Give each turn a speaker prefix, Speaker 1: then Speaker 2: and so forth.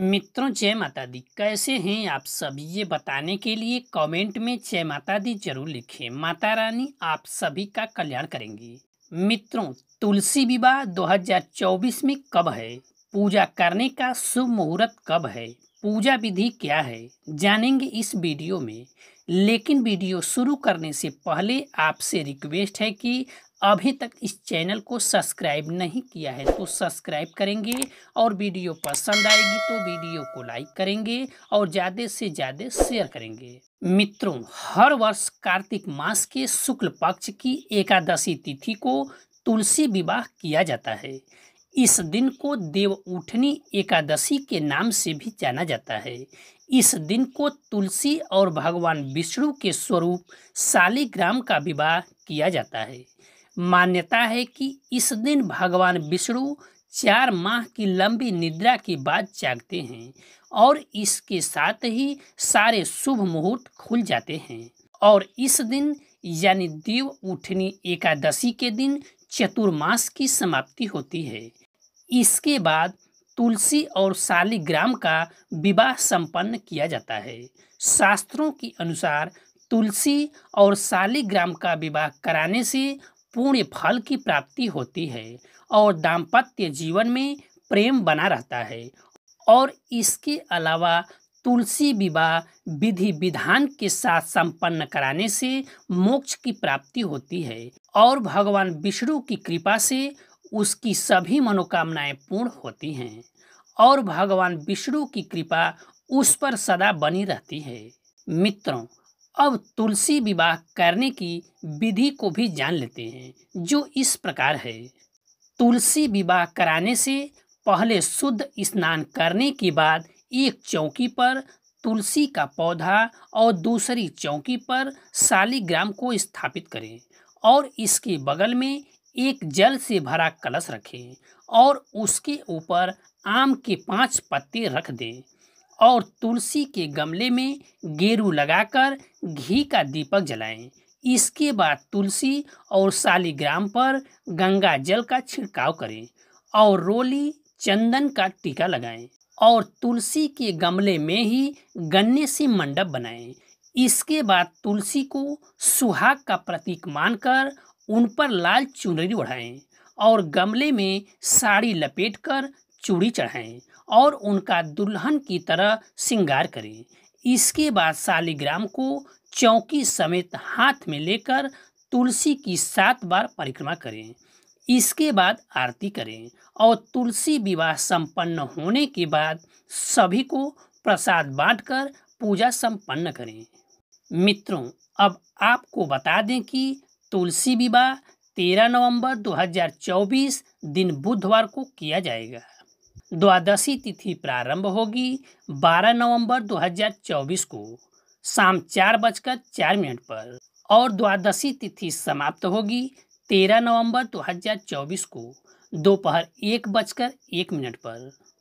Speaker 1: मित्रों जय माता दी कैसे हैं आप सब ये बताने के लिए कमेंट में जय माता दी जरूर लिखें माता रानी आप सभी का कल्याण करेंगी मित्रों तुलसी विवाह 2024 में कब है पूजा करने का शुभ मुहूर्त कब है पूजा विधि क्या है जानेंगे इस वीडियो में लेकिन वीडियो शुरू करने से पहले आपसे रिक्वेस्ट है कि अभी तक इस चैनल को सब्सक्राइब नहीं किया है तो सब्सक्राइब करेंगे और वीडियो पसंद आएगी तो वीडियो को लाइक करेंगे और ज़्यादा से ज़्यादा शेयर करेंगे मित्रों हर वर्ष कार्तिक मास के शुक्ल पक्ष की एकादशी तिथि को तुलसी विवाह किया जाता है इस दिन को देव उठनी एकादशी के नाम से भी जाना जाता है इस दिन को तुलसी और भगवान विष्णु के स्वरूप शालिग्राम का विवाह किया जाता है मान्यता है कि इस दिन भगवान विष्णु चार माह की लंबी निद्रा के बाद जागते हैं और इसके साथ ही सारे शुभ मुहूर्त खुल जाते हैं और इस दिन यानी देव उठनी एकादशी के दिन चतुर्मास की समाप्ति होती है इसके बाद तुलसी और शालिग्राम का विवाह संपन्न किया जाता है शास्त्रों के अनुसार तुलसी और शालिग्राम का विवाह कराने से पूर्ण फल की प्राप्ति होती है और दाम्पत्य जीवन में प्रेम बना रहता है और इसके अलावा तुलसी विवाह विधि विधान के साथ संपन्न कराने से मोक्ष की प्राप्ति होती है और भगवान विष्णु की कृपा से उसकी सभी मनोकामनाएं पूर्ण होती हैं और भगवान विष्णु की कृपा उस पर सदा बनी रहती है मित्रों अब तुलसी विवाह करने की विधि को भी जान लेते हैं जो इस प्रकार है तुलसी विवाह कराने से पहले शुद्ध स्नान करने के बाद एक चौकी पर तुलसी का पौधा और दूसरी चौकी पर शालीग्राम को स्थापित करें और इसके बगल में एक जल से भरा कलश रखें और उसके ऊपर आम के पांच पत्ते रख दें और तुलसी के गमले में गेरू लगाकर घी का दीपक जलाएं इसके बाद तुलसी और शालीग्राम पर गंगा जल का छिड़काव करें और रोली चंदन का टीका लगाएं और तुलसी के गमले में ही गन्ने से मंडप बनाएं इसके बाद तुलसी को सुहाग का प्रतीक मानकर उन पर लाल चुनरी ओढ़ाएं और गमले में साड़ी लपेट कर चूड़ी चढ़ाएं और उनका दुल्हन की तरह श्रृंगार करें इसके बाद शालिग्राम को चौकी समेत हाथ में लेकर तुलसी की सात बार परिक्रमा करें इसके बाद आरती करें और तुलसी विवाह संपन्न होने के बाद सभी को प्रसाद बांटकर पूजा संपन्न करें मित्रों अब आपको बता दें कि तुलसी विवाह तेरह नवंबर 2024 दिन बुधवार को किया जाएगा द्वादशी तिथि प्रारंभ होगी 12 नवंबर 2024 को शाम चार बजकर चार मिनट पर और द्वादशी तिथि समाप्त होगी 13 नवंबर 2024 को दोपहर एक बजकर एक मिनट पर